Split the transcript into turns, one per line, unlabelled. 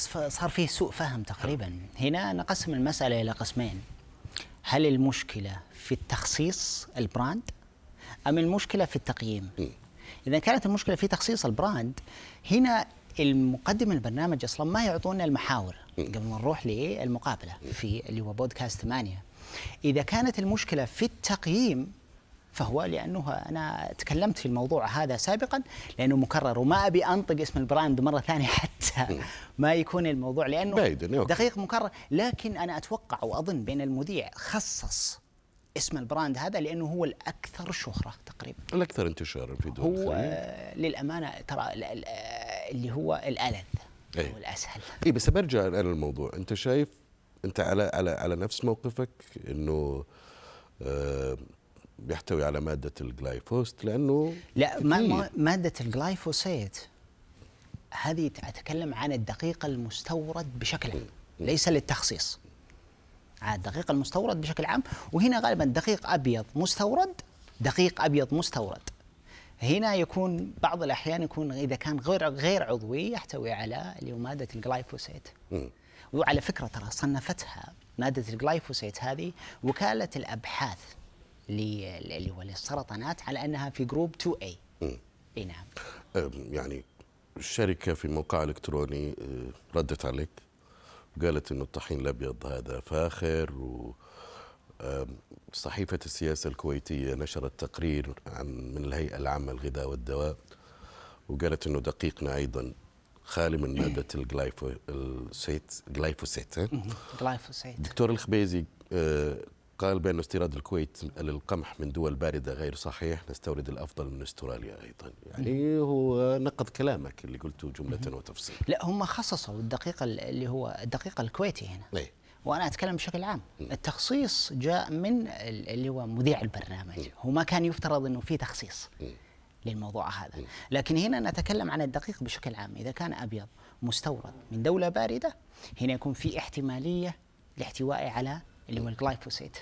بس صار فيه سوء فهم تقريبا نعم. هنا نقسم المسألة إلى قسمين هل المشكلة في التخصيص البراند أم المشكلة في التقييم إذا كانت المشكلة في تخصيص البراند هنا المقدم البرنامج اصلا ما يعطونا المحاور قبل ما نروح للمقابله في اللي هو بودكاست 8 اذا كانت المشكله في التقييم فهو لانه انا تكلمت في الموضوع هذا سابقا لانه مكرر وما ابي انطق اسم البراند مره ثانيه حتى ما يكون الموضوع لانه دقيق مكرر لكن انا اتوقع واظن بان المذيع خصص اسم البراند هذا لانه هو الاكثر شهره
تقريبا الاكثر انتشارا في دول هو آه،
للامانه ترى آه، اللي هو الالذ هو
إيه. الاسهل اي بس برجع الان للموضوع انت شايف انت على على على نفس موقفك انه آه بيحتوي على مادة الجلايفوست لأنه لا ما
مادة الجلايفوسيت هذه أتكلم عن الدقيق المستورد بشكل عام ليس للتخصيص عن الدقيق المستورد بشكل عام وهنا غالبا دقيق أبيض مستورد دقيق أبيض مستورد هنا يكون بعض الأحيان يكون إذا كان غير غير عضوي يحتوي على اللي هو مادة الجلايفوسيت وعلى فكرة ترى صنفتها مادة الجلايفوسيت هذه وكالة الأبحاث اللي هو للسرطانات على انها في جروب 2 a
اي نعم يعني الشركه في موقع الكتروني أه، ردت عليك وقالت انه الطحين الابيض هذا فاخر و صحيفة السياسة الكويتية نشرت تقرير عن من الهيئة العامة للغذاء والدواء وقالت انه دقيقنا ايضا خالي من مادة الجلايفوسيت جلايفوسيت جلايفوسيت دكتور الخبيزي أه، قال بأن استيراد الكويت للقمح من دول باردة غير صحيح نستورد الأفضل من استراليا أيضا يعني هو نقض كلامك اللي قلته جملة وتفصيلا لا هم خصصوا الدقيقة
اللي هو الدقيق الكويتي هنا أي. وانا اتكلم بشكل عام التخصيص جاء من اللي هو مذيع البرنامج هو ما كان يفترض انه في تخصيص للموضوع هذا لكن هنا نتكلم عن الدقيق بشكل عام إذا كان أبيض مستورد من دولة باردة هنا يكون في احتمالية لاحتوائه على اللي هو الجلايفوسيت